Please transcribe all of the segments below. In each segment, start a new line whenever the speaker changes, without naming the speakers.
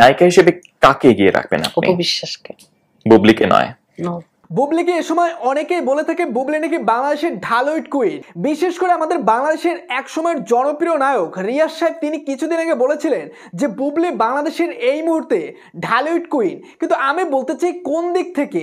নায়িকা হিসেবে কাকে এগিয়ে রাখবেন আপনি বিশ্বাসকে বুবলিকে নয় বুবলিকে এ সময় অনেকেই বলে থাকে বুবলি নাকি বাংলাদেশের ঢালোইট কুইন বিশেষ করে আমাদের বাংলাদেশের এক সময়ের জনপ্রিয় নায়ক রিয়াজ সাহেব তিনি কিছুদিন আগে বলেছিলেন যে বুবলি বাংলাদেশের এই মুহূর্তে ঢালোইট কুইন কিন্তু আমি বলতে চাই কোন দিক থেকে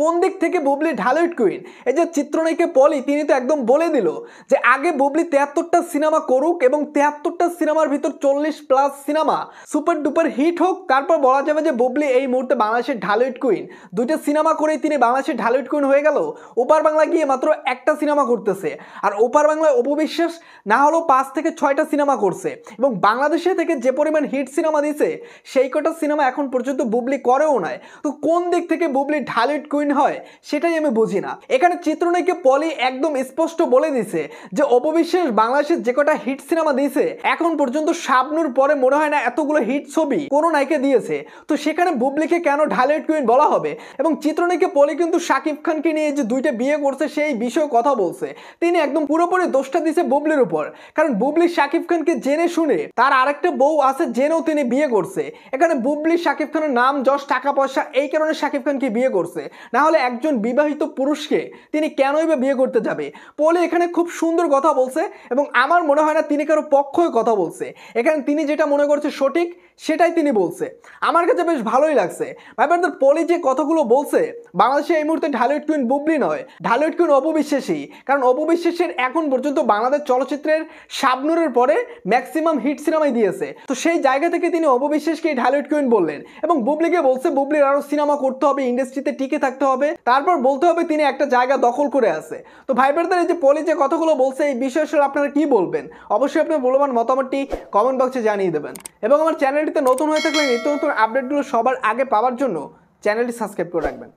কোন দিক থেকে বুবলি ঢালুইট কুইন এই যে চিত্রনায়িকা পলি তিনি তো একদম বলে দিল যে আগে বুবলি তেহাত্তরটা সিনেমা করুক এবং তেহাত্তরটা সিনেমার ভিতর চল্লিশ plus cinema super duper hit হোক তারপর বলা যাবে যে বুবলি এই মুহূর্তে বাংলাদেশের ঢালুইট কুইন দুইটা সিনেমা করেই তিনি বাংলাদেশের ঢালুইট কুইন হয়ে গেল ওপার বাংলা গিয়ে মাত্র একটা সিনেমা করতেছে আর ওপার বাংলায় অপবিশ্বাস না হলেও পাঁচ থেকে ছয়টা সিনেমা করছে এবং বাংলাদেশে থেকে যে পরিমাণ হিট সিনেমা দিছে সেই কটা সিনেমা এখন পর্যন্ত বুবলি করেও নাই তো কোন দিক থেকে বুবলি ঢালুইট কুইন জেনুইন হয় সেটাই আমি বুঝি না এখানে চিত্রনায়িকা পলি একদম স্পষ্ট বলে দিছে যে অপবিশ্বাস বাংলাদেশের যে কটা হিট সিনেমা দিয়েছে এখন পর্যন্ত সাবনুর পরে মনে হয় না এতগুলো হিট ছবি কোনো নায়কে দিয়েছে তো সেখানে বুবলিকে কেন ঢালেট কুইন বলা হবে এবং চিত্রনায়িকা পলি কিন্তু শাকিব খানকে নিয়ে যে দুইটা বিয়ে করছে সেই বিষয়ে কথা বলছে তিনি একদম পুরোপুরি দোষটা দিছে বুবলির উপর কারণ বুবলি শাকিব খানকে জেনে শুনে তার আরেকটা বউ আছে জেনেও তিনি বিয়ে করছে এখানে বুবলি শাকিব খানের নাম যশ টাকা পয়সা এই কারণে শাকিব খানকে বিয়ে করছে না হলে একজন বিবাহিত পুরুষকে তিনি কেনই বা বিয়ে করতে যাবে পোলে এখানে খুব সুন্দর কথা বলছে এবং আমার মনে হয় না তিনি কারো পক্ষই কথা বলছে এখানে তিনি যেটা মনে করছে সঠিক সেটাই তিনি বলছে আমার কাছে বেশ ভালোই লাগছে ভাই ব্রাদার পোলে যে কথাগুলো বলছে বাংলাদেশে এই মুহূর্তে ঢালুইট কুইন বুবলি নয় ঢালুইট কুইন অপবিশ্বাসী কারণ অপবিশ্বাসের এখন পর্যন্ত বাংলাদেশ চলচ্চিত্রের সাবনুরের পরে ম্যাক্সিমাম হিট সিনেমাই দিয়েছে তো সেই জায়গা থেকে তিনি অপবিশ্বাসকে ঢালুইট কুইন বললেন এবং বুবলিকে বলছে বুবলির আরও সিনেমা করতে হবে ইন্ডাস্ট্রিতে টিকে থাকতে থাকতে হবে তারপর বলতে হবে তিনি একটা জায়গা দখল করে আছে তো ভাই ব্রাদার এই যে পলি যে কথাগুলো বলছে এই বিষয়ে আপনারা কি বলবেন অবশ্যই আপনার মূল্যবান মতামতটি কমেন্ট বক্সে জানিয়ে দেবেন এবং আমার চ্যানেলটিতে নতুন হয়ে থাকলে নিত্য নতুন আপডেটগুলো সবার আগে পাওয়ার জন্য চ্যানেলটি সাবস্ক্রাইব করে রাখবেন